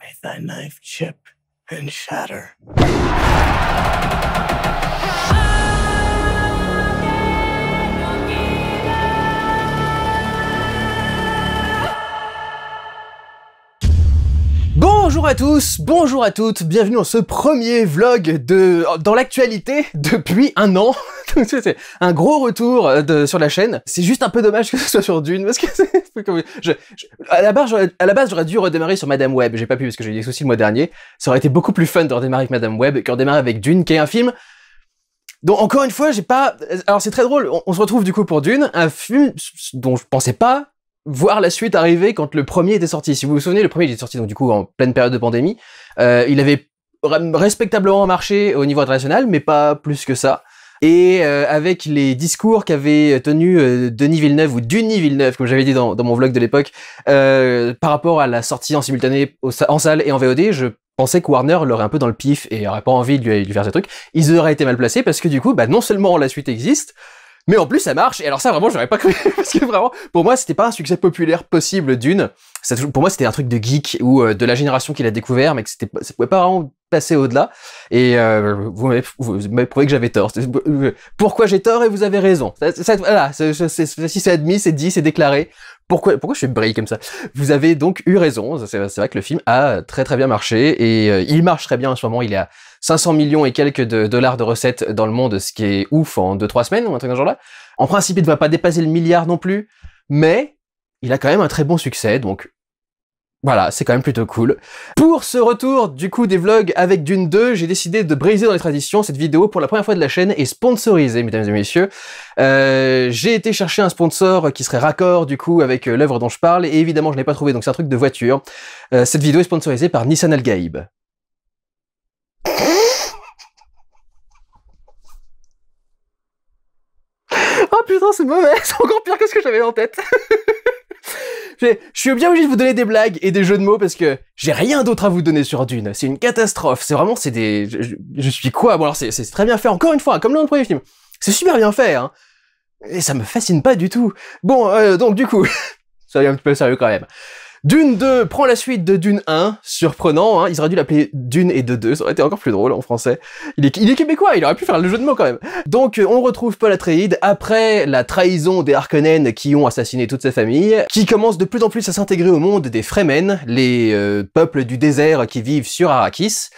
May thy knife chip and shatter. Ah! Bonjour à tous, bonjour à toutes, bienvenue dans ce premier vlog de dans l'actualité depuis un an. c'est un gros retour euh, de, sur la chaîne. C'est juste un peu dommage que ce soit sur Dune parce que je, à la base j'aurais dû redémarrer sur Madame Web. J'ai pas pu parce que j'ai eu des soucis le mois dernier. Ça aurait été beaucoup plus fun de redémarrer avec Madame Web que de redémarrer avec Dune, qui est un film donc encore une fois, j'ai pas. Euh, alors c'est très drôle. on, se retrouve du coup pour Dune, un film dont je pensais pas voir la suite arriver quand le premier était sorti. Si vous vous souvenez, le premier était sorti donc du coup en pleine période de pandémie. Euh, il avait respectablement marché au niveau international, mais pas plus que ça. Et euh, avec les discours qu'avait tenu euh, Denis Villeneuve ou Duny Villeneuve, comme j'avais dit dans, mon vlog de l'époque, par rapport à la sortie en simultané en salle et en VOD, je pensais que Warner l'aurait un peu dans le pif et aurait pas envie de lui, de lui faire ce truc. Ils auraient été mal placés parce que du coup, bah, non seulement la suite existe, mais en plus, ça marche. Et alors ça, vraiment, j'aurais pas cru. parce que vraiment, pour moi, c'était pas un succès populaire possible d'une. Pour moi, c'était un truc de geek ou euh, de la génération qui l'a découvert, mais que c'était, ça pouvait pas vraiment passer au-delà. Et euh, vous m'avez prouvé que j'avais tort. Euh, pourquoi j'ai tort et vous avez raison. Ça, ça, voilà, si c'est admis, c'est dit, c'est déclaré. Pourquoi, pourquoi je suis brille comme ça Vous avez donc eu raison. C'est vrai que le film a très très bien marché et il marche très bien en ce moment. Il est à 500 millions et quelques de dollars de recettes dans le monde, ce qui est ouf en 2-3 semaines ou un truc dans ce genre-là. En principe, il ne va pas dépasser le milliard non plus, mais il a quand même un très bon succès, donc voilà, c'est quand même plutôt cool. Pour ce retour du coup des vlogs avec Dune 2, j'ai décidé de briser dans les traditions. Cette vidéo, pour la première fois de la chaîne, est sponsorisée, mesdames et messieurs. Euh, j'ai été chercher un sponsor qui serait raccord du coup avec euh, l'œuvre dont je parle, et évidemment je n'ai pas trouvé, donc c'est un truc de voiture. Euh, cette vidéo est sponsorisée par Nissan Algaïb oh putain, c'est mauvais, c'est encore pire que ce que j'avais en tête. je suis bien obligé de vous donner des blagues et des jeux de mots parce que j'ai rien d'autre à vous donner sur Dune. C'est une catastrophe. C'est vraiment, c'est des, je, suis quoi Bon alors c'est très bien fait. Encore une fois, comme dans le premier film, c'est super bien fait. Hein. Et ça me fascine pas du tout. Bon, euh, donc du coup, ça vient un petit peu sérieux quand même. Dune 2 prend la suite de Dune 1, surprenant, hein, ils auraient dû l'appeler Dune et de 2, ça aurait été encore plus drôle en français. Il est, québécois, il aurait pu faire le jeu de mots quand même. Donc euh, on retrouve Paul Atreides après la trahison des Harkonnen qui ont assassiné toute sa famille, qui commence de plus en plus à s'intégrer au monde des Fremen, les euh, peuples du désert qui vivent sur Arrakis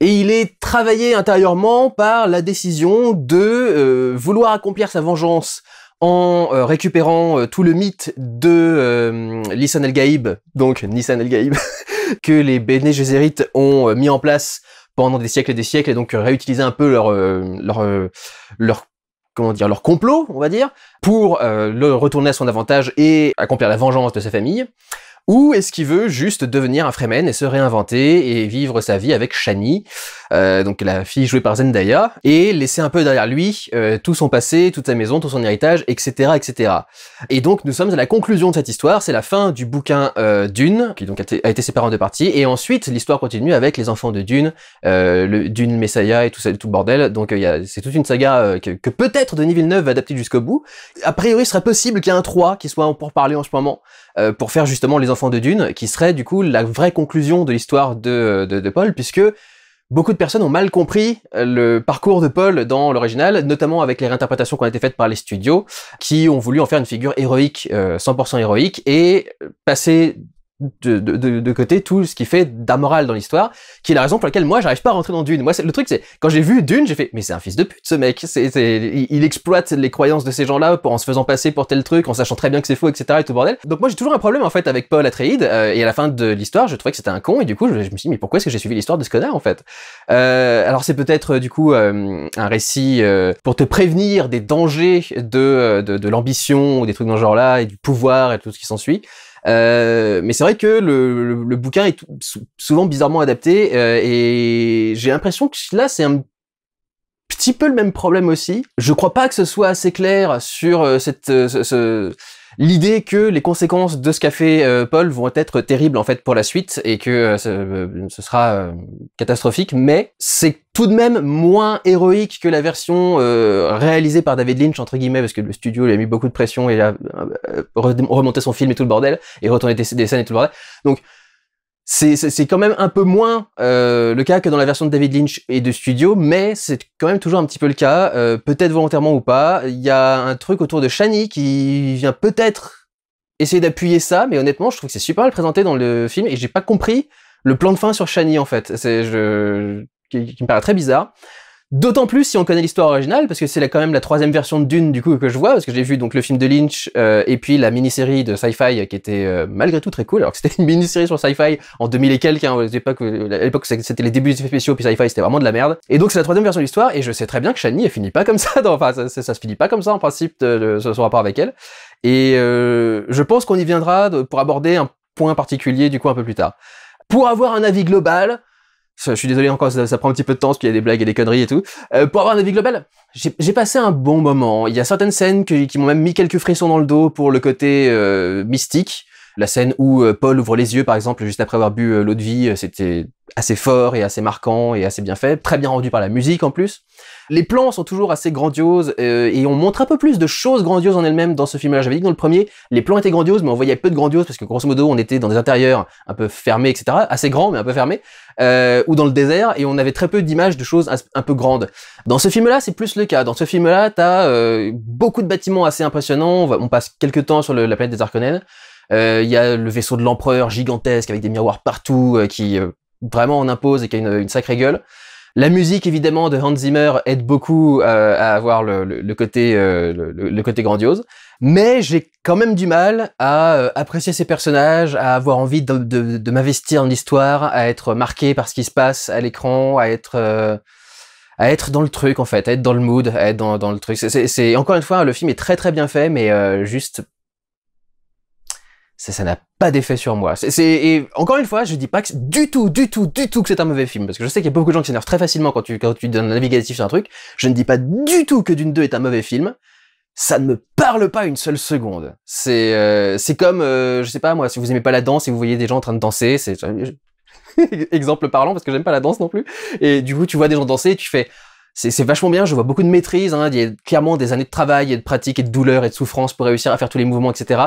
et il est travaillé intérieurement par la décision de euh, vouloir accomplir sa vengeance en euh, récupérant euh, tout le mythe de euh, El Gaïb, donc Nissan El Gaïb, que les Bene Gesserit ont euh, mis en place pendant des siècles et des siècles, et donc réutiliser un peu leur leur leur comment dire leur complot, on va dire, pour le retourner à son avantage et accomplir la vengeance de sa famille. Ou est-ce qu'il veut juste devenir un Fremen et se réinventer et vivre sa vie avec Shani euh, donc la fille jouée par Zendaya, et laisser un peu derrière lui euh, tout son passé, toute sa maison, tout son héritage, etc., etc. Et donc nous sommes à la conclusion de cette histoire, c'est la fin du bouquin euh, Dune, qui donc a, été séparé en deux parties, et ensuite l'histoire continue avec les enfants de Dune, le Dune Messiah et tout ça, tout bordel. Donc c'est toute une saga que, peut-être Denis Villeneuve va adapter jusqu'au bout. A priori, il serait possible qu'il y ait un 3 qui soit pour parler en ce moment pour faire justement les enfants de Dune, qui serait du coup la vraie conclusion de l'histoire de, Paul, puisque Beaucoup de personnes ont mal compris euh, le parcours de Paul dans l'original, notamment avec les réinterprétations qui ont été faites par les studios, qui ont voulu en faire une figure héroïque, 100% euh, héroïque, et euh, passer de, de, côté tout ce qui fait d'amoral dans l'histoire, qui est la raison pour laquelle moi j'arrive pas à rentrer dans Dune. Moi, le truc c'est quand j'ai vu Dune, j'ai fait mais c'est un fils de pute ce mec. C'est, il, exploite les croyances de ces gens-là en se faisant passer pour tel truc, en sachant très bien que c'est faux, etc. Et tout bordel. Donc moi j'ai toujours un problème en fait avec Paul Atreides. Euh, et à la fin de l'histoire, je trouvais que c'était un con et du coup je, me suis dit mais pourquoi est-ce que j'ai suivi l'histoire de ce connard en fait euh, Alors c'est peut-être euh, du coup un récit pour te prévenir des dangers de, de, de l'ambition ou des trucs dans ce genre-là et du pouvoir et tout ce qui s'ensuit. Euh, mais c'est vrai que le, bouquin est souvent bizarrement adapté euh, et j'ai l'impression que là c'est un petit peu le même problème aussi. Je crois pas que ce soit assez clair sur euh, cette ce, l'idée que les conséquences de ce qu'a fait euh, Paul vont être terribles en fait pour la suite et que euh, euh, ce, sera catastrophique, mais c'est tout de même moins héroïque que la version réalisée par David Lynch entre guillemets parce que le studio lui a mis beaucoup de pression et a remonté son film et tout le bordel et retourné des, des scènes et tout le bordel. Donc c'est quand même un peu moins euh, le cas que dans la version de David Lynch et de studio, mais c'est quand même toujours un petit peu le cas, euh, peut-être volontairement ou pas. Il y a un truc autour de Shani qui vient peut-être essayer d'appuyer ça, mais honnêtement, je trouve que c'est super mal présenté dans le film et j'ai pas compris le plan de fin sur Shani en fait, je... qui me paraît très bizarre. D'autant plus si on connaît l'histoire originale, parce que c'est quand même la troisième version de Dune du coup que je vois, parce que j'ai vu donc le film de Lynch euh, et puis la mini-série de sci-fi qui était euh, malgré tout très cool, alors que c'était une mini-série sur sci-fi en 2000 et quelques, hein, à l'époque euh, c'était les débuts spéciaux, puis sci-fi c'était vraiment de la merde. Et donc c'est la troisième version de l'histoire, et je sais très bien que Shani elle finit pas comme ça, enfin ça, se finit pas comme ça en principe, de, son rapport avec elle. Et je pense qu'on y viendra pour aborder un point particulier du coup un peu plus tard. Pour avoir un avis global, je suis désolé encore, ça, prend un petit peu de temps parce qu'il y a des blagues et des conneries et tout. Euh, pour avoir un avis global, j'ai passé un bon moment. Il y a certaines scènes qui m'ont même mis quelques frissons dans le dos pour le côté euh, mystique. La scène où euh, Paul ouvre les yeux, par exemple, juste après avoir bu euh, l'eau de vie, euh, c'était assez fort et assez marquant et assez bien fait, très bien rendu par la musique en plus. Les plans sont toujours assez grandioses et on montre un peu plus de choses grandioses en elles-mêmes dans ce film-là. J'avais dit que dans le premier, les plans étaient grandioses, mais on voyait peu de grandioses parce que grosso modo, on était dans des intérieurs un peu fermés, etc. Assez grands, mais un peu fermés, ou dans le désert, et on avait très peu d'images de choses un peu grandes. Dans ce film-là, c'est plus le cas. Dans ce film-là, t'as euh, beaucoup de bâtiments assez impressionnants. On, passe quelques temps sur la planète des Arconènes. Euh, il y a le vaisseau de l'empereur gigantesque avec des miroirs partout euh, qui euh, vraiment en impose et qui a une, sacrée gueule. La musique, évidemment, de Hans Zimmer aide beaucoup à avoir le, côté, le, côté grandiose. Mais j'ai quand même du mal à apprécier ces personnages, à avoir envie de, m'investir en l'histoire, à être marqué par ce qui se passe à l'écran, à être à être dans le truc en fait, à être dans le mood, à être dans, le truc. C'est encore une fois, le film est très très bien fait, mais juste ça, ça n'a pas d'effet sur moi. C'est, et encore une fois, je dis pas que du tout, du tout, du tout que c'est un mauvais film, parce que je sais qu'il y a beaucoup de gens qui s'énervent très facilement quand tu, quand tu donnes un navigatif sur un truc. Je ne dis pas du tout que Dune 2 est un mauvais film. Ça ne me parle pas une seule seconde. C'est, euh, c'est comme, euh, je sais pas moi, si vous aimez pas la danse et vous voyez des gens en train de danser, c'est exemple parlant parce que j'aime pas la danse non plus. Et du coup, tu vois des gens danser, et tu fais, c'est vachement bien, je vois beaucoup de maîtrise, hein. il y a clairement des années de travail et de pratique et de douleur et de souffrance pour réussir à faire tous les mouvements, etc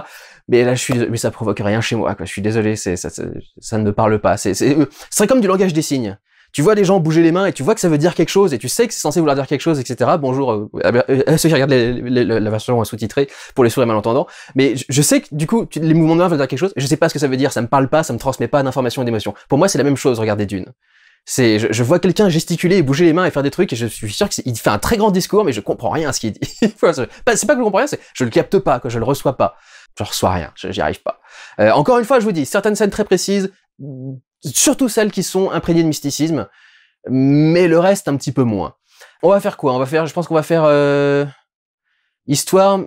mais là je suis ça provoque rien chez moi Je suis désolé, c'est ça, ça, ne me parle pas. C'est euh, comme du langage des signes. Tu vois des gens bouger les mains et tu vois que ça veut dire quelque chose et tu sais que c'est censé vouloir dire quelque chose, etc. Bonjour euh, euh, ceux qui regardent la version sous-titrée pour les sourds et malentendants. Mais je, sais que du coup les mouvements de mains veulent dire quelque chose. Je sais pas ce que ça veut dire, ça me parle pas, ça me transmet pas d'informations et d'émotions. Pour moi c'est la même chose. Regarder Dune. C'est, je, vois quelqu'un gesticuler et bouger les mains et faire des trucs et je suis sûr qu'il fait un très grand discours, mais je comprends rien à ce qu'il dit. c'est pas que je comprends rien, c'est je le capte pas, que je le reçois pas. Je reçois rien, j'y arrive pas. Euh, encore une fois, je vous dis, certaines scènes très précises, surtout celles qui sont imprégnées de mysticisme, mais le reste un petit peu moins. On va faire quoi On va faire, je pense qu'on va faire euh, histoire.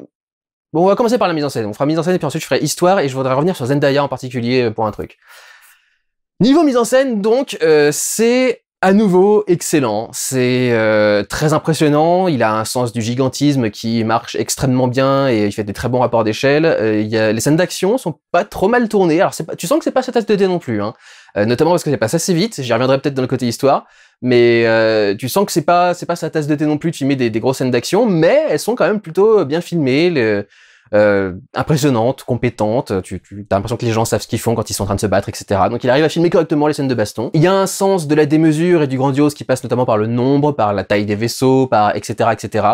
Bon, on va commencer par la mise en scène. On fera mise en scène et puis ensuite je ferai histoire et je voudrais revenir sur Zendaya en particulier euh, pour un truc. Niveau mise en scène, donc, euh, c'est à nouveau excellent. C'est euh, très impressionnant. Il a un sens du gigantisme qui marche extrêmement bien et il fait des très bons rapports d'échelle. Euh, les scènes d'action sont pas trop mal tournées. Alors tu sens que c'est pas sa tasse de thé non plus, hein. notamment parce que ça passe assez vite. J'y reviendrai peut-être dans le côté histoire, mais tu sens que c'est pas pas sa tasse de thé non plus. Tu mets des, grosses scènes d'action, mais elles sont quand même plutôt bien filmées. Euh, impressionnante, compétente. Euh, tu, tu as l'impression que les gens savent ce qu'ils font quand ils sont en train de se battre, etc. Donc il arrive à filmer correctement les scènes de baston. Il y a un sens de la démesure et du grandiose qui passe notamment par le nombre, par la taille des vaisseaux, par etc. etc.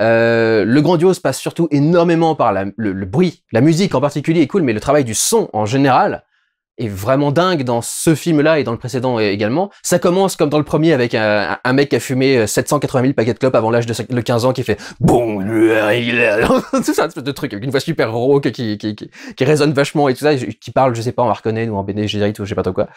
Euh, le grandiose passe surtout énormément par le, bruit. La musique en particulier est cool, mais le travail du son en général est vraiment dingue dans ce film-là et dans le précédent également. Ça commence comme dans le premier avec un, mec qui a fumé 780 euh, 000 paquets de clopes avant l'âge de, 15 ans qui fait bon, tout ça, de truc avec une voix super rauque qui, qui, qui, résonne vachement et tout ça, qui parle, je sais pas, en arconène ou en bénégérite ou je sais pas trop quoi.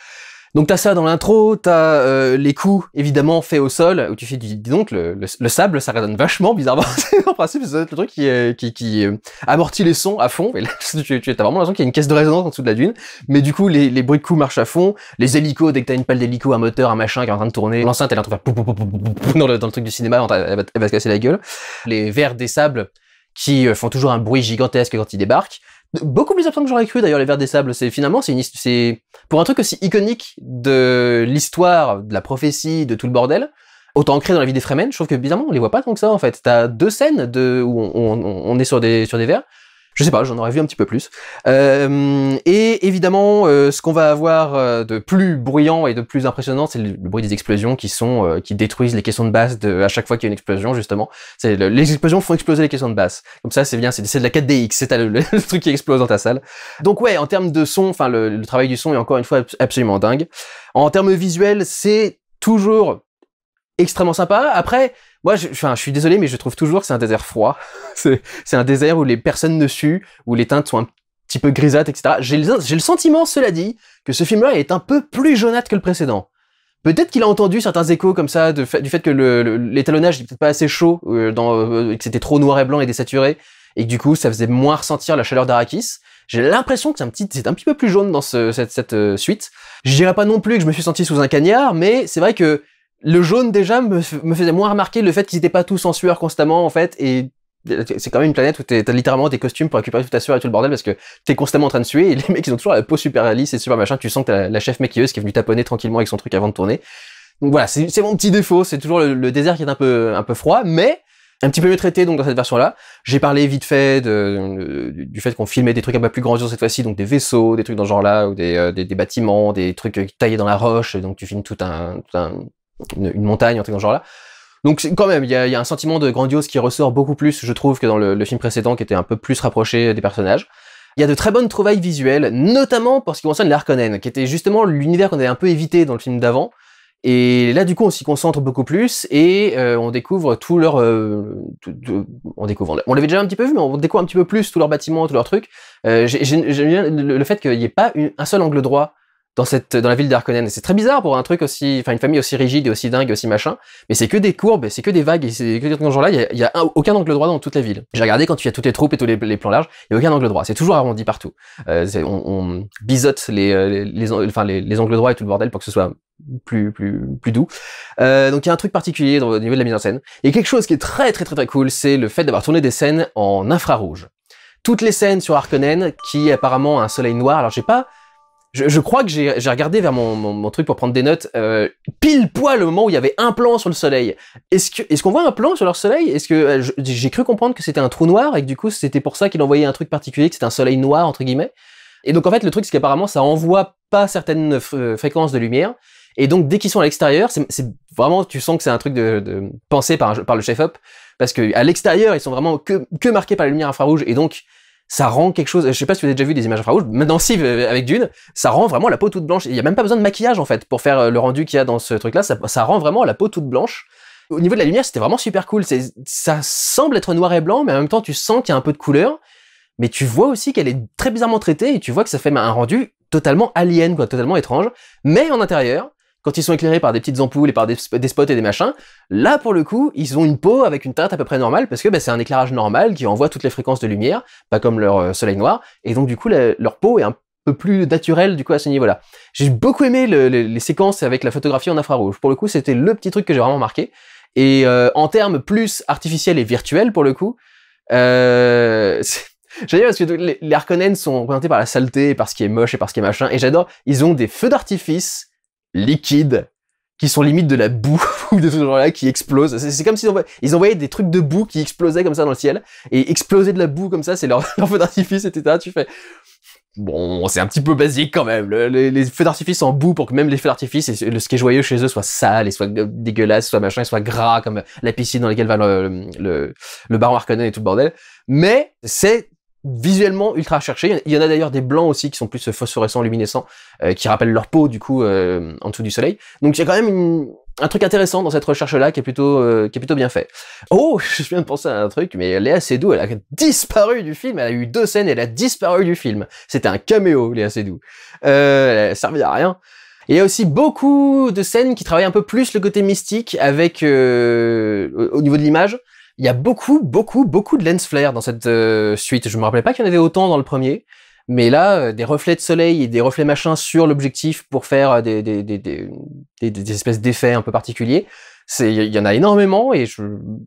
Donc t'as ça dans l'intro, t'as euh, les coups évidemment faits au sol, où tu fais du, dis donc, le, sable, ça résonne vachement bizarrement, en principe c'est le truc qui, euh, qui, euh, amortit les sons à fond, et là tu, tu as vraiment l'impression qu'il y a une caisse de résonance en dessous de la dune, mais du coup les, bruits de coups marchent à fond, les hélicos, dès que t'as une palle d'hélico, un moteur, un machin qui est en train de tourner, l'enceinte elle est en train de faire dans le, dans le truc du cinéma, elle va, se casser la gueule, les vers des sables qui font toujours un bruit gigantesque quand ils débarquent, Beaucoup plus absent que j'aurais cru d'ailleurs les Vers des Sables. C'est finalement c'est c'est pour un truc aussi iconique de l'histoire, de la prophétie, de tout le bordel. Autant ancré dans la vie des Fremen, je trouve que bizarrement on les voit pas tant que ça en fait. T'as deux scènes de où on, on est sur des sur des vers je sais pas, j'en aurais vu un petit peu plus. Euh, et évidemment, euh, ce qu'on va avoir euh, de plus bruyant et de plus impressionnant, c'est le, bruit des explosions qui sont euh, qui détruisent les caissons de basse de, à chaque fois qu'il y a une explosion justement. C'est les explosions font exploser les caissons de basse. Comme ça, c'est bien, c'est de la 4DX, c'est le, truc qui explose dans ta salle. Donc ouais, en termes de son, enfin le, travail du son est encore une fois absolument dingue. En termes visuels, c'est toujours extrêmement sympa. Après, moi, je, enfin, je suis désolé, mais je trouve toujours que c'est un désert froid. c'est un désert où les personnes ne suent, où les teintes sont un petit peu grisâtres, etc. J'ai le, sentiment, cela dit, que ce film-là est un peu plus jaunâtre que le précédent. Peut-être qu'il a entendu certains échos comme ça fait, du fait que l'étalonnage n'était peut-être pas assez chaud, euh, dans, euh, que c'était trop noir et blanc et désaturé, et que du coup ça faisait moins ressentir la chaleur d'Arakis. J'ai l'impression que c'est un petit, c'est un petit peu plus jaune dans cette, euh, suite. Je dirais pas non plus que je me suis senti sous un cagnard, mais c'est vrai que le jaune déjà me, me faisait moins remarquer le fait qu'ils n'étaient pas tous en sueur constamment en fait et c'est quand même une planète où t'as littéralement des costumes pour récupérer toute ta sueur et tout le bordel parce que t'es constamment en train de suer et les mecs ils ont toujours la peau super lisse et super machin. Tu sens que t'as la, chef maquilleuse qui est venue taponner tranquillement avec son truc avant de tourner. Donc voilà, c'est mon petit défaut. C'est toujours le, désert qui est un peu un peu froid, mais un petit peu mieux traité donc dans cette version là. J'ai parlé vite fait de, du fait qu'on filmait des trucs un peu plus grandioses cette fois-ci, donc des vaisseaux, des trucs dans ce genre là, ou euh, des, des, bâtiments, des trucs euh, taillés dans la roche, donc tu filmes tout un une, montagne, en truc dans ce genre-là. Donc quand même, il y, a, un sentiment de grandiose qui ressort beaucoup plus, je trouve, que dans le, film précédent, qui était un peu plus rapproché des personnages. Il y a de très bonnes trouvailles visuelles, notamment pour ce qui concerne l'Arconen, qui était justement l'univers qu'on avait un peu évité dans le film d'avant. Et là, du coup, on s'y concentre beaucoup plus et euh, on découvre tout leur, euh, on découvre. On l'avait déjà un petit peu vu, mais on découvre un petit peu plus tous leurs bâtiments, tous leurs trucs. Euh, j'aime bien le fait qu'il n'y ait pas un seul angle droit dans cette dans la ville d'Arkonen, C'est très bizarre pour un truc aussi, enfin une famille aussi rigide et aussi dingue, aussi machin. Mais c'est que des courbes, c'est que des vagues, et c'est que des trucs genre là. Il y a, aucun angle droit dans toute la ville. J'ai regardé quand il y a toutes les troupes et tous les, plans larges, il y a aucun angle droit. C'est toujours arrondi partout. Euh, on, on, bisote les euh, les, enfin, les, angles droits et tout le bordel pour que ce soit plus plus plus doux. Euh, donc il y a un truc particulier au niveau de la mise en scène. Et quelque chose qui est très très très très cool, c'est le fait d'avoir tourné des scènes en infrarouge. Toutes les scènes sur Harkonnen qui apparemment a un soleil noir. Alors j'ai pas je, crois que j'ai regardé vers mon, truc pour prendre des notes, euh, pile poil le moment où il y avait un plan sur le soleil. Est-ce qu'on est qu'on voit un plan sur leur soleil Est-ce que euh, j'ai cru comprendre que c'était un trou noir et que du coup c'était pour ça qu'il envoyait un truc particulier, que c'était un soleil noir entre guillemets Et donc en fait le truc c'est qu'apparemment ça envoie pas certaines euh, fréquences de lumière. Et donc dès qu'ils sont à l'extérieur, c'est vraiment tu sens que c'est un truc de, de pensé par, par le chef-op parce que à l'extérieur ils sont vraiment que, que marqués par la lumière infrarouge et donc ça rend quelque chose. Je sais pas si vous avez déjà vu des images infrarouges. dans si euh, avec Dune, ça rend vraiment la peau toute blanche. Il y a même pas besoin de maquillage en fait pour faire euh, le rendu qu'il y a dans ce truc-là. Ça, ça, rend vraiment la peau toute blanche. Au niveau de la lumière, c'était vraiment super cool. Ça semble être noir et blanc, mais en même temps, tu sens qu'il y a un peu de couleur. Mais tu vois aussi qu'elle est très bizarrement traitée et tu vois que ça fait bah, un rendu totalement alien, quoi, totalement étrange. Mais en intérieur, quand ils sont éclairés par des petites ampoules et par des, spots et des machins, là pour le coup, ils ont une peau avec une teinte à peu près normale parce que bah, c'est un éclairage normal qui envoie toutes les fréquences de lumière, pas comme leur euh, soleil noir, et donc du coup leur peau est un peu plus naturelle du coup à ce niveau-là. J'ai beaucoup aimé les séquences avec la photographie en infrarouge. Pour le coup, c'était le petit truc que j'ai vraiment marqué. Et euh, en termes plus artificiels et virtuels pour le coup, euh, J'adore parce que les, les Harkonnen sont représentés par la saleté, par ce qui est moche et par ce qui est machin. Et j'adore, ils ont des feux d'artifice liquides qui sont limite de la boue ou de ce genre-là qui explosent, C'est comme s'ils envoyaient, ils envoyaient des trucs de boue qui explosaient comme ça dans le ciel et exploser de la boue comme ça, c'est leur, feu d'artifice, etc. Tu fais bon, c'est un petit peu basique quand même. les, feux d'artifice en boue pour que même les feux d'artifice et le, ce qui est joyeux chez eux soit sale et soit dégueulasse, soit machin, et soit gras comme la piscine dans laquelle va le, le, baron Harkonnen et tout le bordel. Mais c'est visuellement ultra recherché. Il y en a d'ailleurs des blancs aussi qui sont plus euh, phosphorescents, luminescents, euh, qui rappellent leur peau du coup euh, en dessous du soleil. Donc il y a quand même un truc intéressant dans cette recherche-là qui est plutôt bien fait. Oh, je viens de penser à un truc, mais Léa Seydoux, elle a disparu du film. Elle a eu deux scènes, et elle a disparu du film. C'était un caméo, Léa Seydoux. Euh, elle a à rien. il y a aussi beaucoup de scènes qui travaillent un peu plus le côté mystique avec au niveau de l'image. Il y a beaucoup, beaucoup, beaucoup de lens flares dans cette euh, suite. Je me rappelais pas qu'il y en avait autant dans le premier. Mais là, euh, des reflets de soleil et des reflets machins sur l'objectif pour faire euh, des, espèces d'effets un peu particuliers, il y en a énormément et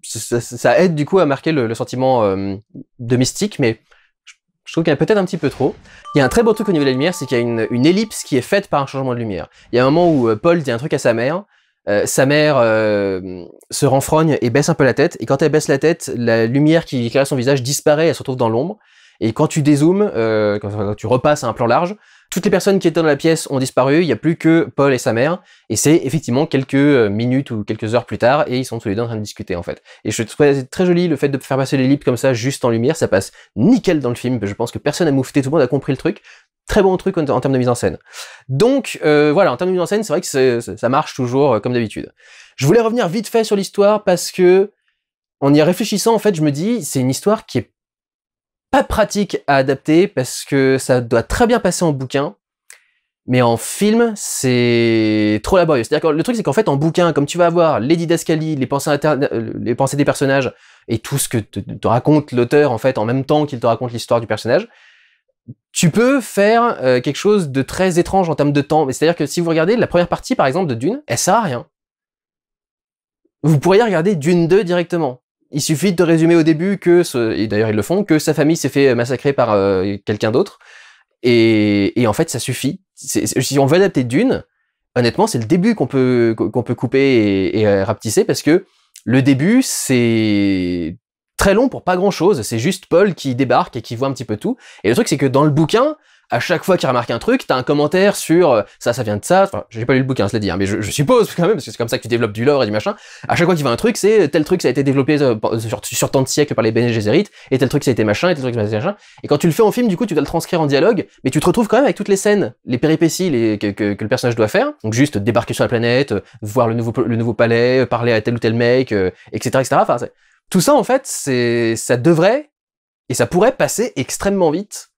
ça, aide du coup à marquer le, sentiment de mystique, mais je, trouve qu'il y en a peut-être un petit peu trop. Il y a un très beau truc au niveau de la lumière, c'est qu'il y a une, ellipse qui est faite par un changement de lumière. Il y a un moment où Paul dit un truc à sa mère euh, sa mère euh, se renfrogne et baisse un peu la tête. Et quand elle baisse la tête, la lumière qui éclaire son visage disparaît, elle se retrouve dans l'ombre. Et quand tu dézoomes, euh, quand, tu repasses à un plan large, toutes les personnes qui étaient dans la pièce ont disparu, il n'y a plus que Paul et sa mère, et c'est effectivement quelques minutes ou quelques heures plus tard, et ils sont tous les deux en train de discuter en fait. Et je trouvais très joli le fait de faire passer l'ellipse comme ça, juste en lumière, ça passe nickel dans le film, je pense que personne n'a mouffé, tout le monde a compris le truc, très bon truc en, termes de mise en scène. Donc euh, voilà, en termes de mise en scène, c'est vrai que ça marche toujours euh, comme d'habitude. Je voulais revenir vite fait sur l'histoire parce que en y réfléchissant, en fait, je me dis c'est une histoire qui est pas pratique à adapter parce que ça doit très bien passer en bouquin. Mais en film, c'est trop laborieux. C'est-à-dire que le truc, c'est qu'en fait, en bouquin, comme tu vas avoir Lady D'Ascali, euh, les pensées, des personnages et tout ce que te, te raconte l'auteur, en fait, en même temps qu'il te raconte l'histoire du personnage, tu peux faire euh, quelque chose de très étrange en termes de temps. C'est-à-dire que si vous regardez la première partie, par exemple, de Dune, elle sert à rien. Vous pourriez regarder Dune 2 directement. Il suffit de résumer au début que, et d'ailleurs ils le font, que sa famille s'est fait euh, massacrer par euh, quelqu'un d'autre. Et, en fait, ça suffit. Si on veut adapter Dune, honnêtement, c'est le début qu'on peut, qu'on peut couper et, et rapetisser parce que le début, c'est très long pour pas grand chose, c'est juste Paul qui débarque et qui voit un petit peu tout. Et le truc c'est que dans le bouquin, à chaque fois qu'il remarque un truc, t'as un commentaire sur euh, ça, ça vient de ça. Enfin, j'ai pas lu le bouquin, l'ai dit, hein, mais je, suppose quand même, parce que c'est comme ça que tu développes du lore et du machin. À chaque fois qu'il voit un truc, c'est euh, tel truc ça a été développé euh, sur, tant de siècles par les Bene et tel truc ça a été machin, et tel truc ça a été machin. Et quand tu le fais en film, du coup, tu dois le transcrire en dialogue, mais tu te retrouves quand même avec toutes les scènes, les péripéties que, le personnage doit faire. Donc juste débarquer sur la planète, voir le nouveau, le nouveau palais, parler à tel ou tel mec, etc., etc. Tout ça, en fait, c'est, ça devrait et ça pourrait passer extrêmement vite.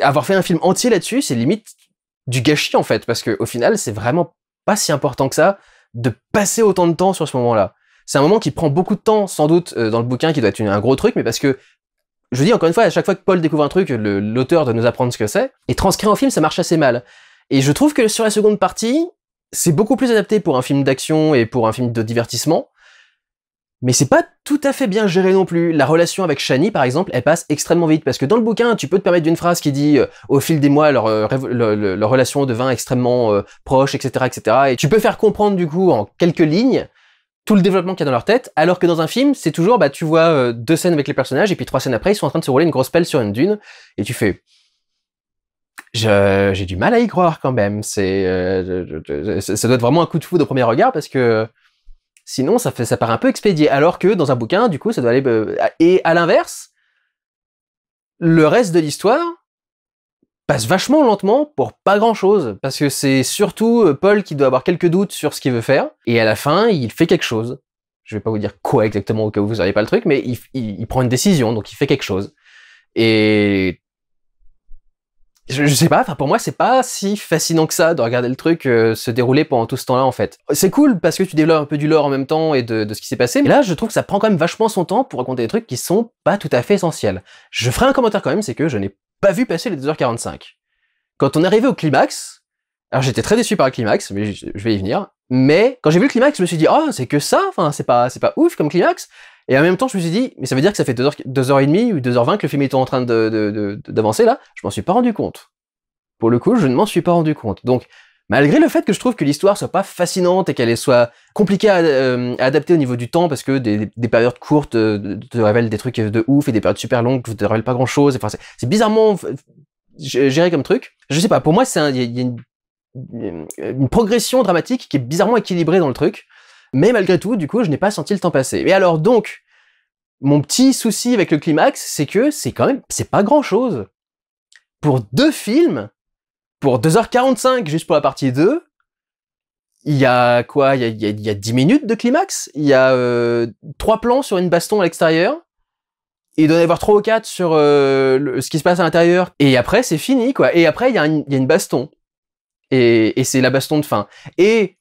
Avoir fait un film entier là-dessus, c'est limite du gâchis, en fait, parce que au final, c'est vraiment pas si important que ça de passer autant de temps sur ce moment-là. C'est un moment qui prend beaucoup de temps, sans doute, euh, dans le bouquin, qui doit être un gros truc, mais parce que je dis encore une fois, à chaque fois que Paul découvre un truc, l'auteur doit nous apprendre ce que c'est. Et transcrire en film, ça marche assez mal. Et je trouve que sur la seconde partie, c'est beaucoup plus adapté pour un film d'action et pour un film de divertissement. Mais c'est pas tout à fait bien géré non plus. La relation avec Shani, par exemple, elle passe extrêmement vite. Parce que dans le bouquin, tu peux te permettre d'une phrase qui dit euh, au fil des mois, leur, euh, relation devint extrêmement euh, proche, etc., etc. Et tu peux faire comprendre, du coup, en quelques lignes, tout le développement qu'il y a dans leur tête. Alors que dans un film, c'est toujours, bah, tu vois deux scènes avec les personnages, et puis trois scènes après, ils sont en train de se rouler une grosse pelle sur une dune. Et tu fais, j'ai du mal à y croire quand même. C'est, ça doit être vraiment un coup de foudre au premier regard parce que Sinon, ça, fait, ça part un peu expédié. Alors que dans un bouquin, du coup, ça doit aller. Euh, et à l'inverse, le reste de l'histoire passe vachement lentement pour pas grand chose. Parce que c'est surtout euh, Paul qui doit avoir quelques doutes sur ce qu'il veut faire. Et à la fin, il fait quelque chose. Je vais pas vous dire quoi exactement au cas où vous n'auriez pas le truc, mais il, il prend une décision, donc il fait quelque chose. Et je, sais pas, enfin pour moi c'est pas si fascinant que ça de regarder le truc euh, se dérouler pendant tout ce temps-là en fait. C'est cool parce que tu développes un peu du lore en même temps et de, ce qui s'est passé, mais là je trouve que ça prend quand même vachement son temps pour raconter des trucs qui sont pas tout à fait essentiels. Je ferai un commentaire quand même, c'est que je n'ai pas vu passer les 2h45. Quand on est arrivé au climax, alors j'étais très déçu par le climax, mais je, vais y venir, mais quand j'ai vu le climax je me suis dit « Oh, c'est que ça Enfin c'est pas, c'est pas ouf comme climax !» Et en même temps, je me suis dit, mais ça veut dire que ça fait 2h30 ou 2h20 que le film est en train d'avancer là Je m'en suis pas rendu compte. Pour le coup, je ne m'en suis pas rendu compte. Donc, malgré le fait que je trouve que l'histoire soit pas fascinante et qu'elle soit compliquée euh, à, adapter au niveau du temps parce que des, des périodes courtes euh, te, révèlent des trucs de ouf et des périodes super longues te révèlent pas grand chose. Enfin, c'est bizarrement géré comme truc. Je sais pas, pour moi, il y a une une progression dramatique qui est bizarrement équilibrée dans le truc. Mais malgré tout, du coup, je n'ai pas senti le temps passer. Et alors donc, mon petit souci avec le climax, c'est que c'est quand même, c'est pas grand chose. Pour deux films, pour 2h45 juste pour la partie 2, il y a quoi Il y a, 10 minutes de climax, il y a 3 euh, plans sur une baston à l'extérieur, et il doit y avoir 3 ou 4 sur euh, ce qui se passe à l'intérieur, et après c'est fini quoi. Et après il y, a une baston, et, et c'est la baston de fin. Et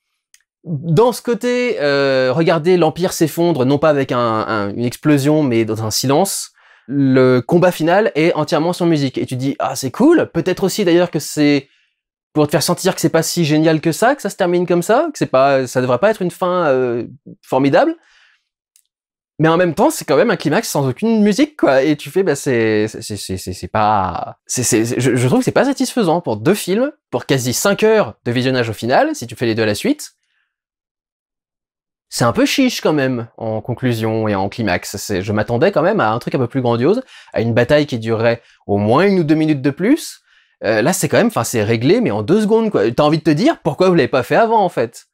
dans ce côté, euh, regardez l'Empire s'effondre, non pas avec une explosion, mais dans un silence. Le combat final est entièrement sans musique. Et tu dis, ah, c'est cool. Peut-être aussi d'ailleurs que c'est pour te faire sentir que c'est pas si génial que ça, que ça se termine comme ça, que c'est pas, ça devrait pas être une fin euh, formidable. Mais en même temps, c'est quand même un climax sans aucune musique, quoi. Et tu fais, bah, c'est, c'est, pas, c'est, c'est, je, je trouve que c'est pas satisfaisant pour deux films, pour quasi cinq heures de visionnage au final, si tu fais les deux à la suite c'est un peu chiche quand même en conclusion et en climax. Je m'attendais quand même à un truc un peu plus grandiose, à une bataille qui durerait au moins une ou deux minutes de plus. Euh, là, c'est quand même, enfin, c'est réglé, mais en deux secondes, quoi. T'as envie de te dire pourquoi vous l'avez pas fait avant, en fait.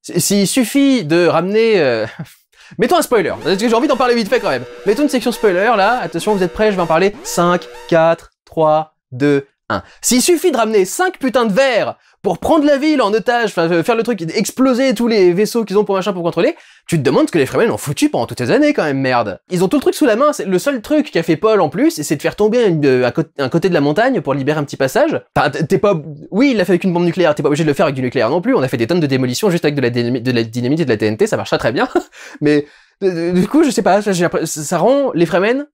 S'il suffit de ramener, euh, mettons un spoiler. J'ai envie d'en parler vite fait quand même. Mettons une section spoiler là. Attention, vous êtes prêts Je vais en parler. 5, 4, 3, 2, 1. S'il suffit de ramener 5 putains de verres pour prendre la ville en otage, euh, faire le truc, exploser tous les vaisseaux qu'ils ont pour machin pour contrôler, tu te demandes ce que les Fremen ont foutu pendant toutes ces années quand même, merde. Ils ont tout le truc sous la main, c'est le seul truc qu'a fait Paul en plus, c'est de faire tomber euh, un côté de la montagne pour libérer un petit passage. Enfin, t'es pas... Oui, il l'a fait avec une bombe nucléaire, t'es pas obligé de le faire avec du nucléaire non plus, on a fait des tonnes de démolitions juste avec de la, de la dynamite et de la TNT, ça marche très bien, mais... Euh, du coup, je sais pas, ça rend les Fremen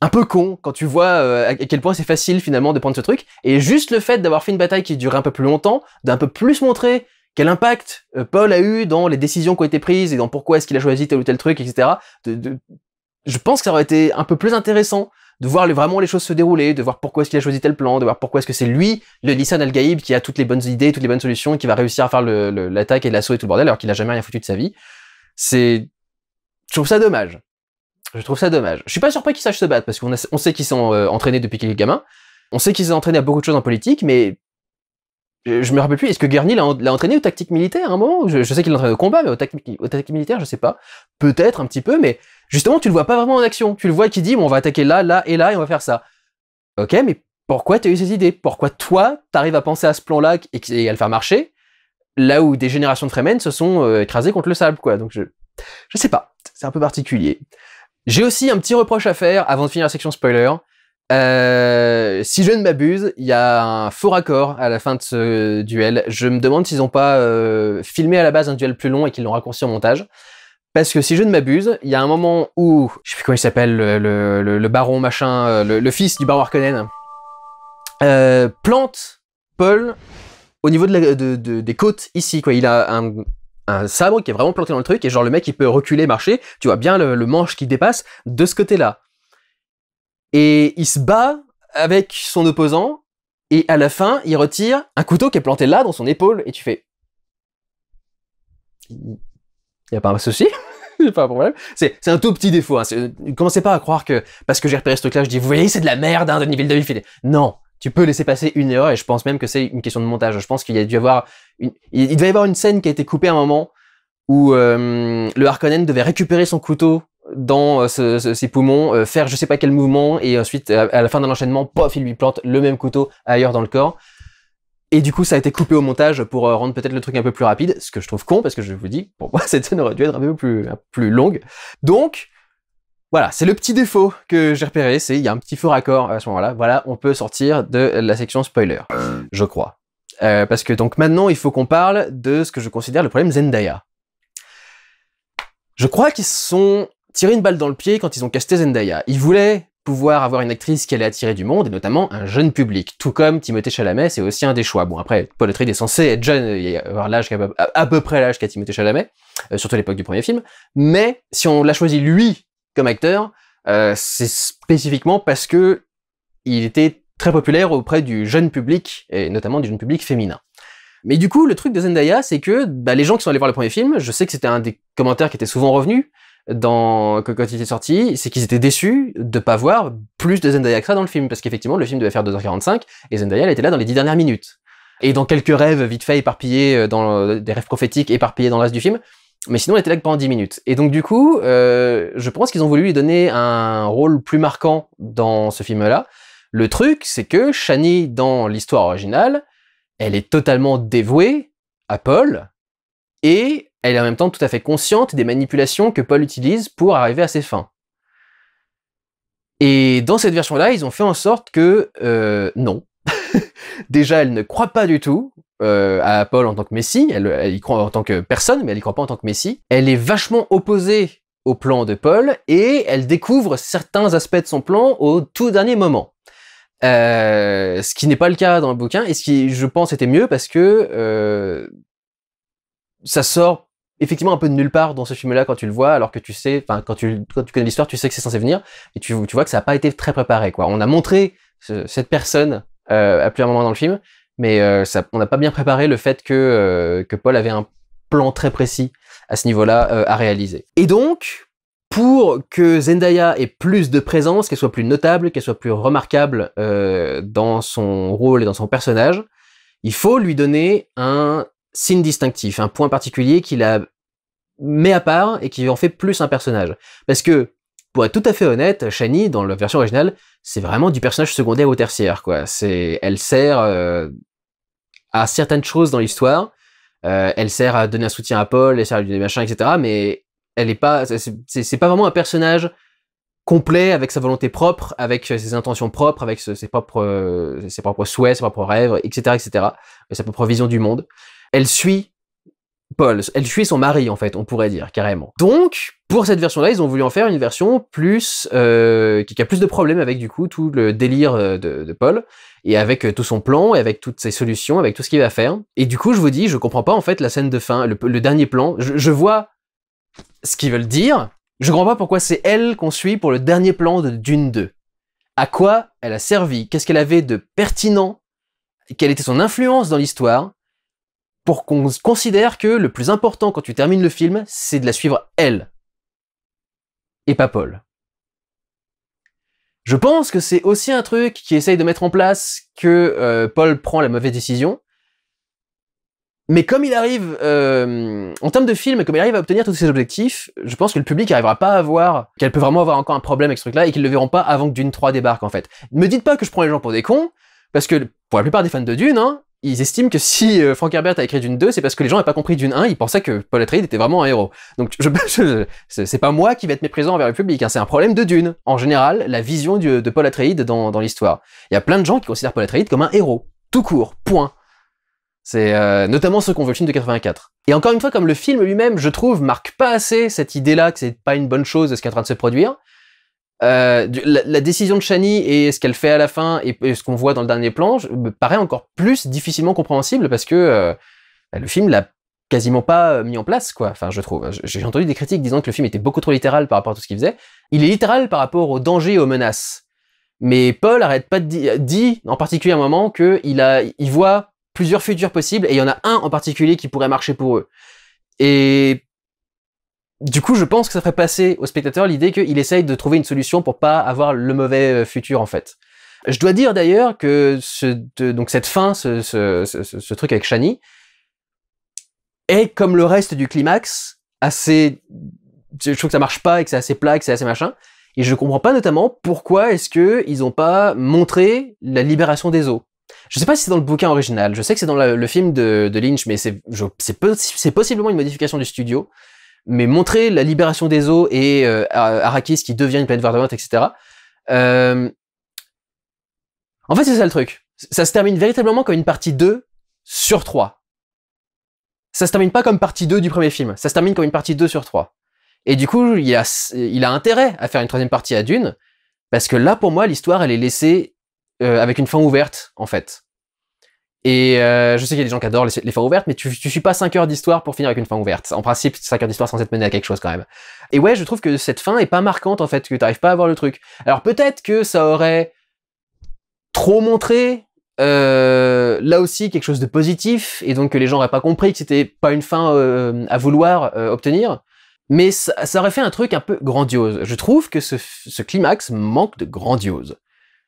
un peu con quand tu vois euh, à quel point c'est facile finalement de prendre ce truc. Et juste le fait d'avoir fait une bataille qui dure un peu plus longtemps, d'un peu plus montrer quel impact euh, Paul a eu dans les décisions qui ont été prises et dans pourquoi est-ce qu'il a choisi tel ou tel truc, etc. De, je pense que ça aurait été un peu plus intéressant de voir vraiment les choses se dérouler, de voir pourquoi est-ce qu'il a choisi tel plan, de voir pourquoi est-ce que c'est lui, le Lissan Al-Gaïb, qui a toutes les bonnes idées, toutes les bonnes solutions, qui va réussir à faire l'attaque et l'assaut et tout le bordel, alors qu'il n'a jamais rien foutu de sa vie. C'est... Je trouve ça dommage. Je trouve ça dommage. Je suis pas surpris qu'ils sachent se battre parce qu'on on sait qu'ils sont euh, entraînés depuis qu'ils sont gamins. On sait qu'ils sont entraînés à beaucoup de choses en politique, mais je me rappelle plus. Est-ce que Garnier l'a entraîné aux tactiques militaires à un moment je, sais qu'il entraîné au combat, mais aux tactiques, militaires, je sais pas. Peut-être un petit peu, mais justement, tu le vois pas vraiment en action. Tu le vois qui dit, bon, on va attaquer là, là et là, et on va faire ça. Ok, mais pourquoi tu as eu ces idées Pourquoi toi, tu arrives à penser à ce plan-là et, à le faire marcher, là où des générations de Fremen se sont écrasés euh, écrasées contre le sable, quoi. Donc je, je sais pas. C'est un peu particulier. J'ai aussi un petit reproche à faire avant de finir la section spoiler. Euh, si je ne m'abuse, il y a un faux raccord à la fin de ce duel. Je me demande s'ils n'ont pas euh, filmé à la base un duel plus long et qu'ils l'ont raccourci au montage. Parce que si je ne m'abuse, il y a un moment où, je sais plus comment il s'appelle, le, baron machin, euh, le, fils du baron Harkonnen, plante Paul au niveau des côtes ici. Il a un, un sabre qui est vraiment planté dans le truc, et genre le mec il peut reculer, marcher, tu vois bien le, manche qui dépasse de ce côté-là. Et il se bat avec son opposant, et à la fin, il retire un couteau qui est planté là dans son épaule, et tu fais. Il a pas un souci pas un problème. C'est, un tout petit défaut. Hein. Commencez pas à croire que parce que j'ai repéré ce truc-là, je dis vous voyez c'est de la merde, hein, de Ville, Non, tu peux laisser passer une erreur et je pense même que c'est une question de montage. Je pense qu'il y a dû avoir une... il devait y avoir une scène qui a été coupée à un moment où euh, le Harkonnen devait récupérer son couteau dans euh, ses poumons, euh, faire je sais pas quel mouvement et ensuite à, la fin d'un enchaînement, pof, il lui plante le même couteau ailleurs dans le corps. Et du coup, ça a été coupé au montage pour rendre peut-être le truc un peu plus rapide, ce que je trouve con parce que je vous dis, pour moi, cette scène aurait dû être un peu plus longue. Donc, voilà, c'est le petit défaut que j'ai repéré, c'est il y a un petit faux raccord à ce moment-là. Voilà, on peut sortir de la section spoiler, je crois. Euh, parce que donc maintenant, il faut qu'on parle de ce que je considère le problème Zendaya. Je crois qu'ils se sont tirés une balle dans le pied quand ils ont casté Zendaya. Ils voulaient pouvoir avoir une actrice qui allait attirer du monde, et notamment un jeune public. Tout comme Timothée Chalamet, c'est aussi un des choix. Bon, après, Paul Atreides est censé être jeune, avoir l'âge à, peu près l'âge qu'a Timothée Chalamet, euh, surtout à l'époque du premier film. Mais si on l'a choisi lui comme acteur, euh, c'est spécifiquement parce que il était très populaire auprès du jeune public, et notamment du jeune public féminin. Mais du coup, le truc de Zendaya, c'est que bah, les gens qui sont allés voir le premier film, je sais que c'était un des commentaires qui était souvent revenu dans, quand il était sorti, c'est qu'ils étaient déçus de ne pas voir plus de Zendaya que dans le film, parce qu'effectivement, le film devait faire 2h45, et Zendaya, était là dans les dix dernières minutes. Et dans quelques rêves vite fait éparpillés, euh, dans, euh, des rêves prophétiques éparpillés dans le du film, mais sinon, elle était là que pendant 10 minutes. Et donc, du coup, euh, je pense qu'ils ont voulu lui donner un rôle plus marquant dans ce film-là. Le truc, c'est que Shani, dans l'histoire originale, elle est totalement dévouée à Paul et elle est en même temps tout à fait consciente des manipulations que Paul utilise pour arriver à ses fins. Et dans cette version-là, ils ont fait en sorte que, euh, non, déjà elle ne croit pas du tout, euh, à Paul en tant que Messie, elle, y croit en tant que personne, mais elle y croit pas en tant que Messie. Elle est vachement opposée au plan de Paul et elle découvre certains aspects de son plan au tout dernier moment. Euh, ce qui n'est pas le cas dans le bouquin et ce qui, je pense, était mieux parce que euh, ça sort effectivement un peu de nulle part dans ce film-là quand tu le vois, alors que tu sais, enfin quand tu, connais l'histoire, tu sais que c'est censé venir et tu, vois que ça n'a pas été très préparé. Quoi. On a montré cette personne à plusieurs moments dans le film, mais euh, on n'a pas bien préparé le fait que, euh, que Paul avait un plan très précis à ce niveau-là euh, à réaliser. Et donc, pour que Zendaya ait plus de présence, qu'elle soit plus notable, qu'elle soit plus remarquable dans son rôle et dans son personnage, il faut lui donner un signe distinctif, un point particulier qu'il la met à part et qui en fait plus un personnage. Parce que pour être tout à fait honnête, Shani, dans la version originale, c'est vraiment du personnage secondaire ou tertiaire, quoi. C'est, elle sert euh, à certaines choses dans l'histoire. Euh, elle sert à donner un soutien à Paul, elle sert à lui des machins, etc. Mais elle est pas, c'est pas vraiment un personnage complet avec sa volonté propre, avec ses intentions propres, avec ses propres, ses propres souhaits, ses propres rêves, etc., etc. Sa propre vision du monde. Elle suit Paul. Elle suit son mari, en fait, on pourrait dire, carrément. Donc, pour cette version-là, ils ont voulu en faire une version plus... Euh, qui a plus de problèmes avec, du coup, tout le délire euh, de, Paul, et avec euh, tout son plan, et avec toutes ses solutions, avec tout ce qu'il va faire. Et du coup, je vous dis, je comprends pas, en fait, la scène de fin, le, dernier plan. Je, vois ce qu'ils veulent dire, je comprends pas pourquoi c'est elle qu'on suit pour le dernier plan de Dune deux À quoi elle a servi Qu'est-ce qu'elle avait de pertinent Quelle était son influence dans l'histoire pour qu'on considère que le plus important quand tu termines le film, c'est de la suivre elle, et pas Paul. Je pense que c'est aussi un truc qui essaye de mettre en place que euh, Paul prend la mauvaise décision, mais comme il arrive, euh, en termes de film, comme il arrive à obtenir tous ses objectifs, je pense que le public n'arrivera pas à voir qu'elle peut vraiment avoir encore un problème avec ce truc-là et qu'ils le verront pas avant que Dune 3 débarque, en fait. Ne me dites pas que je prends les gens pour des cons, parce que, pour la plupart des fans de Dune, hein, ils estiment que si euh, Frank Herbert a écrit d'une 2, c'est parce que les gens n'avaient pas compris d'une 1, ils pensaient que Paul Atreides était vraiment un héros. Donc je, c'est pas moi qui vais être méprisant envers le public, hein. c'est un problème de Dune. En général, la vision de Paul Atreides dans, l'histoire. Il y a plein de gens qui considèrent Paul Atreides comme un héros, tout court, point. C'est euh, notamment ceux qu'on veut le film de 84. Et encore une fois, comme le film lui-même, je trouve, marque pas assez cette idée-là que c'est pas une bonne chose ce qui est en train de se produire. Euh, la, décision de Shani et ce qu'elle fait à la fin et, ce qu'on voit dans le dernier plan me paraît encore plus difficilement compréhensible parce que euh, bah, le film l'a quasiment pas euh, mis en place quoi. Enfin, je trouve. Hein. J'ai entendu des critiques disant que le film était beaucoup trop littéral par rapport à tout ce qu'il faisait. Il est littéral par rapport aux dangers et aux menaces. Mais Paul arrête pas de dire, dit en particulier à un moment qu'il il voit plusieurs futurs possibles et il y en a un en particulier qui pourrait marcher pour eux. Et du coup, je pense que ça ferait passer au spectateur l'idée qu'il essaye de trouver une solution pour pas avoir le mauvais euh, futur en fait. Je dois dire d'ailleurs que donc cette fin, ce, truc avec Shani, est comme le reste du climax assez. Je trouve que ça marche pas et que c'est assez plat, que c'est assez machin. Et je comprends pas notamment pourquoi est-ce que ils ont pas montré la libération des eaux. Je sais pas si c'est dans le bouquin original. Je sais que c'est dans le film de, Lynch, mais c'est possiblement une modification du studio mais montrer la libération des eaux et euh, Arrakis qui devient une planète verdoyante, etc. Euh, en fait, c'est ça le truc. Ça se termine véritablement comme une partie 2 sur 3. Ça se termine pas comme partie 2 du premier film, ça se termine comme une partie 2 sur 3. Et du coup, il a, il a intérêt à faire une troisième partie à Dune, parce que là, pour moi, l'histoire, elle est laissée euh, avec une fin ouverte, en fait. Et euh, je sais qu'il y a des gens qui adorent les, fins ouvertes, mais tu, ne suis pas 5 heures d'histoire pour finir avec une fin ouverte. En principe, 5 heures d'histoire sans être mener à quelque chose quand même. Et ouais, je trouve que cette fin est pas marquante en fait, que tu n'arrives pas à voir le truc. Alors peut-être que ça aurait trop montré euh, là aussi quelque chose de positif, et donc que les gens n'auraient pas compris que c'était pas une fin euh, à vouloir obtenir. Mais ça, aurait fait un truc un peu grandiose. Je trouve que ce climax manque de grandiose.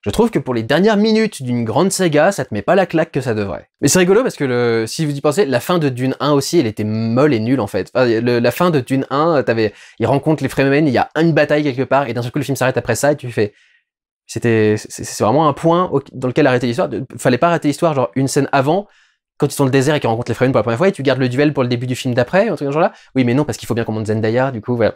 Je trouve que pour les dernières minutes d'une grande saga, ça te met pas la claque que ça devrait. Mais c'est rigolo parce que si vous y pensez, la fin de Dune 1 aussi, elle était molle et nulle en fait. la fin de Dune 1, t'avais, il rencontre les Fremen, il y a une bataille quelque part, et d'un seul coup le film s'arrête après ça, et tu fais, c'était, c'est vraiment un point dans lequel arrêter l'histoire. Fallait pas arrêter l'histoire, genre une scène avant, quand ils sont dans le désert et qu'ils rencontrent les Fremen pour la première fois, et tu gardes le duel pour le début du film d'après, un truc genre là. Oui, mais non, parce qu'il faut bien qu'on monte Zendaya, du coup, voilà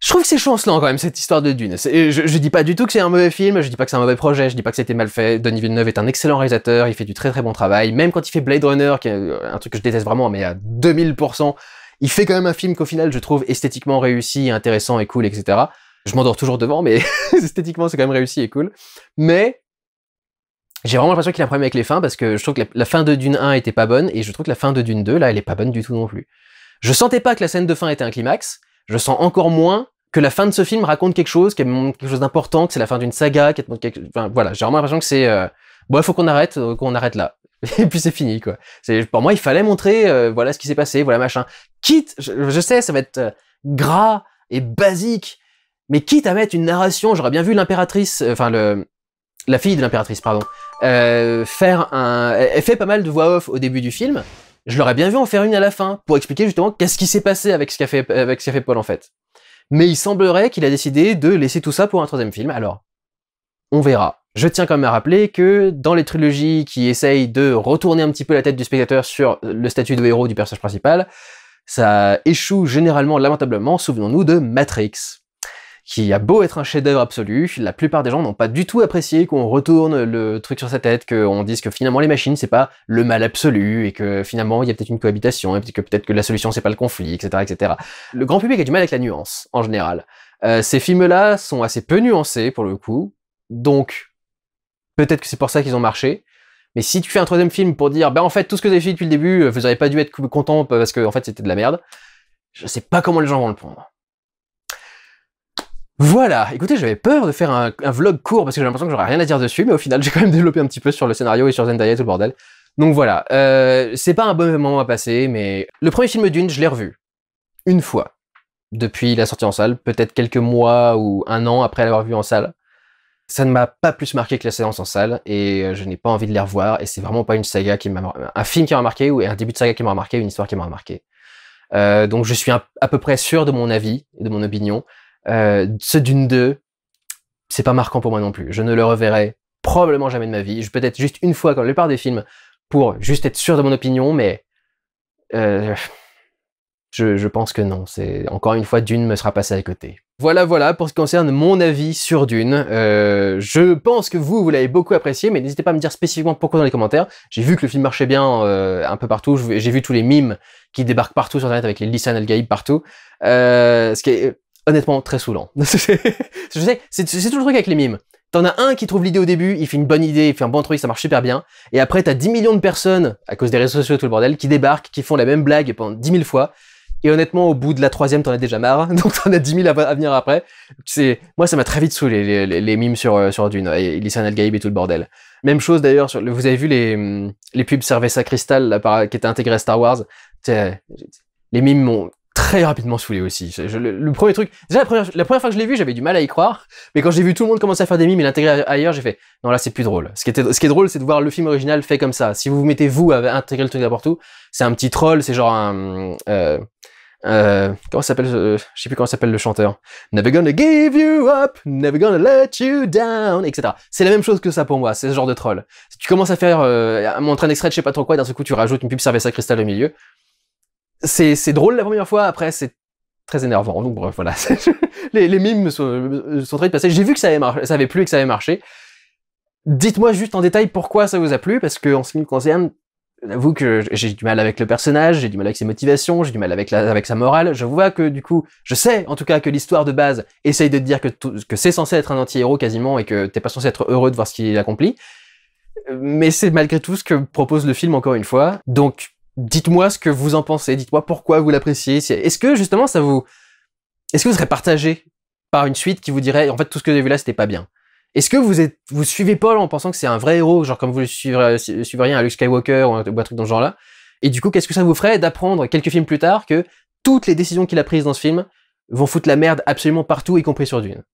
je trouve que c'est chancelant quand même cette histoire de Dune. Je, dis pas du tout que c'est un mauvais film, je dis pas que c'est un mauvais projet, je dis pas que c'était mal fait. Denis Villeneuve est un excellent réalisateur, il fait du très très bon travail. Même quand il fait Blade Runner, qui est euh, un truc que je déteste vraiment, mais à 2000%, il fait quand même un film qu'au final je trouve esthétiquement réussi, intéressant et cool, etc. Je m'endors toujours devant, mais esthétiquement c'est quand même réussi et cool. Mais j'ai vraiment l'impression qu'il a un problème avec les fins parce que je trouve que la, la fin de Dune 1 était pas bonne et je trouve que la fin de Dune 2 là elle est pas bonne du tout non plus. Je sentais pas que la scène de fin était un climax je sens encore moins que la fin de ce film raconte quelque chose, qu'elle montre quelque chose d'important, que c'est la fin d'une saga, qui enfin, voilà, j'ai vraiment l'impression que c'est euh, bon, il faut qu'on arrête, euh, qu'on arrête là. Et puis c'est fini quoi. pour moi, il fallait montrer euh, voilà ce qui s'est passé, voilà machin. Quitte, je, sais, ça va être gras et basique, mais quitte à mettre une narration, j'aurais bien vu l'impératrice, enfin le la fille de l'impératrice, pardon, faire un, elle fait pas mal de voix off au début du film je l'aurais bien vu en faire une à la fin pour expliquer justement qu'est-ce qui s'est passé avec ce qu'a fait, avec ce qu'a Paul en fait. Mais il semblerait qu'il a décidé de laisser tout ça pour un troisième film. Alors, on verra. Je tiens quand même à rappeler que dans les trilogies qui essayent de retourner un petit peu la tête du spectateur sur le statut de héros du personnage principal, ça échoue généralement lamentablement, souvenons-nous de Matrix qui a beau être un chef-d'œuvre absolu, la plupart des gens n'ont pas du tout apprécié qu'on retourne le truc sur sa tête, qu'on dise que finalement les machines c'est pas le mal absolu et que finalement il y a peut-être une cohabitation et que peut-être que la solution c'est pas le conflit, etc., etc. Le grand public a du mal avec la nuance en général. Euh, ces films-là sont assez peu nuancés pour le coup, donc peut-être que c'est pour ça qu'ils ont marché. Mais si tu fais un troisième film pour dire, ben en fait tout ce que j'ai fait depuis le début, euh, vous n'auriez pas dû être content parce que en fait c'était de la merde, je sais pas comment les gens vont le prendre. Voilà, écoutez, j'avais peur de faire un, vlog court parce que j'ai l'impression que j'aurais rien à dire dessus, mais au final, j'ai quand même développé un petit peu sur le scénario et sur Zendaya et tout le bordel. Donc voilà, euh, c'est pas un bon moment à passer, mais le premier film d'une, je l'ai revu. Une fois. Depuis la sortie en salle, peut-être quelques mois ou un an après l'avoir vu en salle. Ça ne m'a pas plus marqué que la séance en salle et euh, je n'ai pas envie de les revoir et c'est vraiment pas une saga qui m'a un film qui m'a marqué ou un début de saga qui m'a marqué, une histoire qui m'a marqué. Euh, donc je suis à peu près sûr de mon avis et de mon opinion. Euh, ce Dune 2, c'est pas marquant pour moi non plus. Je ne le reverrai probablement jamais de ma vie. Peut-être juste une fois quand la plupart des films pour juste être sûr de mon opinion, mais euh, je, pense que non. C'est encore une fois Dune me sera passé à côté. Voilà, voilà pour ce qui concerne mon avis sur Dune. Euh, je pense que vous, vous l'avez beaucoup apprécié, mais n'hésitez pas à me dire spécifiquement pourquoi dans les commentaires. J'ai vu que le film marchait bien un peu partout. J'ai vu tous les mimes qui débarquent partout sur Internet avec les Lissan Al-Gaïb partout. ce qui est honnêtement très saoulant. je sais, c'est toujours le truc avec les mimes. T'en as un qui trouve l'idée au début, il fait une bonne idée, il fait un bon truc, ça marche super bien. Et après, t'as 10 millions de personnes, à cause des réseaux sociaux et tout le bordel, qui débarquent, qui font la même blague pendant 10 000 fois. Et honnêtement, au bout de la troisième, t'en as déjà marre. Donc t'en as 10 000 à, venir après. C'est, moi, ça m'a très vite saoulé, les, mimes sur, euh, sur Dune, et al et tout le bordel. Même chose d'ailleurs, vous avez vu les, les pubs à Cristal, là, qui étaient intégrées à Star Wars. les mimes m'ont très rapidement saoulé aussi. le, premier truc, déjà la première, fois que je l'ai vu, j'avais du mal à y croire, mais quand j'ai vu tout le monde commencer à faire des mimes et l'intégrer ailleurs, j'ai fait non là c'est plus drôle. Ce qui, était, ce qui est drôle, c'est de voir le film original fait comme ça. Si vous vous mettez vous à intégrer le truc n'importe tout, c'est un petit troll, c'est genre un euh, euh, s'appelle euh, Je sais plus comment s'appelle le chanteur. Never gonna give you up, never gonna let you down, etc. C'est la même chose que ça pour moi. C'est ce genre de troll. Si tu commences à faire, euh, à montrer un extrait de je sais pas trop quoi, d'un seul coup tu rajoutes une pub service à cristal au milieu c'est drôle la première fois, après c'est très énervant. Donc bref, voilà, les, les, mimes sont, euh, sont très passés. J'ai vu que ça avait, ça avait plu et que ça avait marché. Dites-moi juste en détail pourquoi ça vous a plu, parce que en ce qui me concerne, j'avoue que j'ai du mal avec le personnage, j'ai du mal avec ses motivations, j'ai du mal avec, la, avec sa morale. Je vois que du coup, je sais en tout cas que l'histoire de base essaye de te dire que, que c'est censé être un anti-héros quasiment et que t'es pas censé être heureux de voir ce qu'il accomplit. Mais c'est malgré tout ce que propose le film encore une fois. Donc Dites-moi ce que vous en pensez, dites-moi pourquoi vous l'appréciez. Est-ce que justement ça vous... Est-ce que vous serez partagé par une suite qui vous dirait en fait tout ce que j'ai vu là c'était pas bien Est-ce que vous, êtes, vous suivez Paul en pensant que c'est un vrai héros, genre comme vous le suivez, suivriez à Luke Skywalker ou ou un truc dans ce genre-là Et du coup qu'est-ce que ça vous ferait d'apprendre quelques films plus tard que toutes les décisions qu'il a prises dans ce film vont foutre la merde absolument partout, y compris sur Dune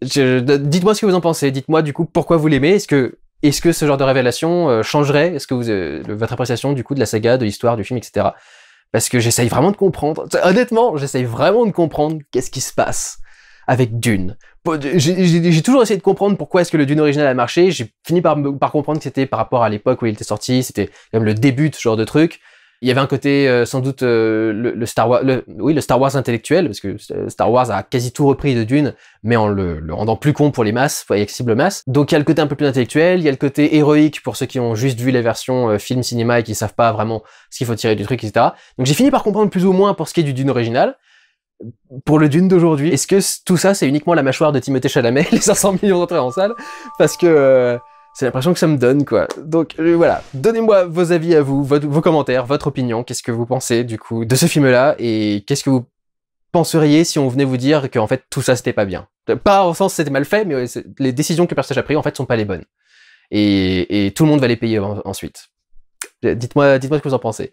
Dites-moi ce que vous en pensez, dites-moi du coup pourquoi vous l'aimez, est-ce que est-ce que ce genre de révélation euh, changerait Est-ce que euh, votre appréciation du coup de la saga, de l'histoire, du film, etc. Parce que j'essaye vraiment de comprendre. Honnêtement, j'essaye vraiment de comprendre qu'est-ce qui se passe avec Dune. J'ai toujours essayé de comprendre pourquoi est-ce que le Dune original a marché. J'ai fini par, par comprendre que c'était par rapport à l'époque où il était sorti. C'était même le début de ce genre de truc. Il y avait un côté euh, sans doute euh, le, Star Wars, le, oui, le Star Wars intellectuel, parce que euh, Star Wars a quasi tout repris de Dune, mais en le, rendant plus con pour les masses, pour les cibles masses. Donc il y a le côté un peu plus intellectuel, il y a le côté héroïque pour ceux qui ont juste vu la version film cinéma et qui savent pas vraiment ce qu'il faut tirer du truc, etc. Donc j'ai fini par comprendre plus ou moins pour ce qui est du Dune original pour le Dune d'aujourd'hui, est-ce que tout ça c'est uniquement la mâchoire de Timothée Chalamet, les 500 millions d'entrées en salle Parce que c'est l'impression que ça me donne, quoi. Donc euh, voilà, donnez-moi vos avis à vous, vos commentaires, votre opinion. Qu'est-ce que vous pensez du coup de ce film-là et qu'est-ce que vous penseriez si on venait vous dire que en fait tout ça c'était pas bien Pas au sens c'était mal fait, mais les décisions que le personnage a prises en fait sont pas les bonnes. Et, tout le monde va les payer ensuite. Euh, dites-moi, dites-moi ce que vous en pensez.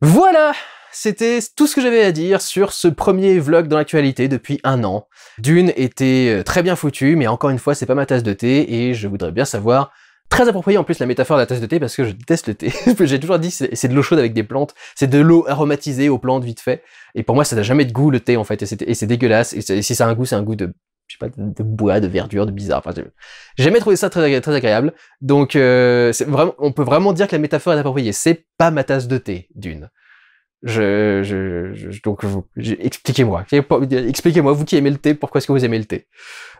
Voilà c'était tout ce que j'avais à dire sur ce premier vlog dans l'actualité depuis un an. Dune était euh, très bien foutu, mais encore une fois, c'est pas ma tasse de thé, et je voudrais bien savoir très approprié en plus la métaphore de la tasse de thé parce que je déteste le thé. J'ai toujours dit c'est de l'eau chaude avec des plantes, c'est de l'eau aromatisée aux plantes vite fait. Et pour moi ça n'a jamais de goût le thé en fait et c'est dégueulasse. Et, si ça a un goût c'est un goût de je sais pas de bois, de verdure, de bizarre. Enfin, j'ai jamais trouvé ça très, agréable. Donc euh, on peut vraiment dire que la métaphore est appropriée. C'est pas ma tasse de thé d'une. Je, donc, expliquez-moi, expliquez-moi, vous qui aimez le thé, pourquoi est-ce que vous aimez le thé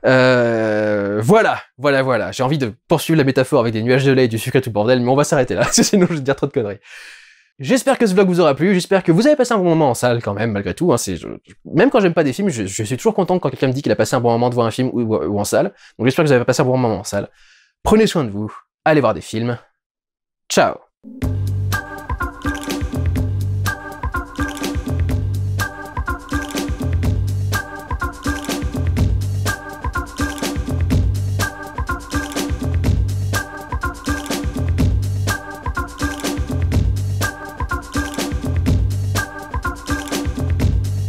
euh, Voilà, voilà, voilà. J'ai envie de poursuivre la métaphore avec des nuages de lait et du sucre tout bordel, mais on va s'arrêter là, sinon je vais dire trop de conneries. J'espère que ce vlog vous aura plu, j'espère que vous avez passé un bon moment en salle quand même, malgré tout. Hein, même quand j'aime pas des films, je, suis toujours content quand quelqu'un me dit qu'il a passé un bon moment de voir un film ou en salle. Donc j'espère que vous avez passé un bon moment en salle. Prenez soin de vous, allez voir des films. Ciao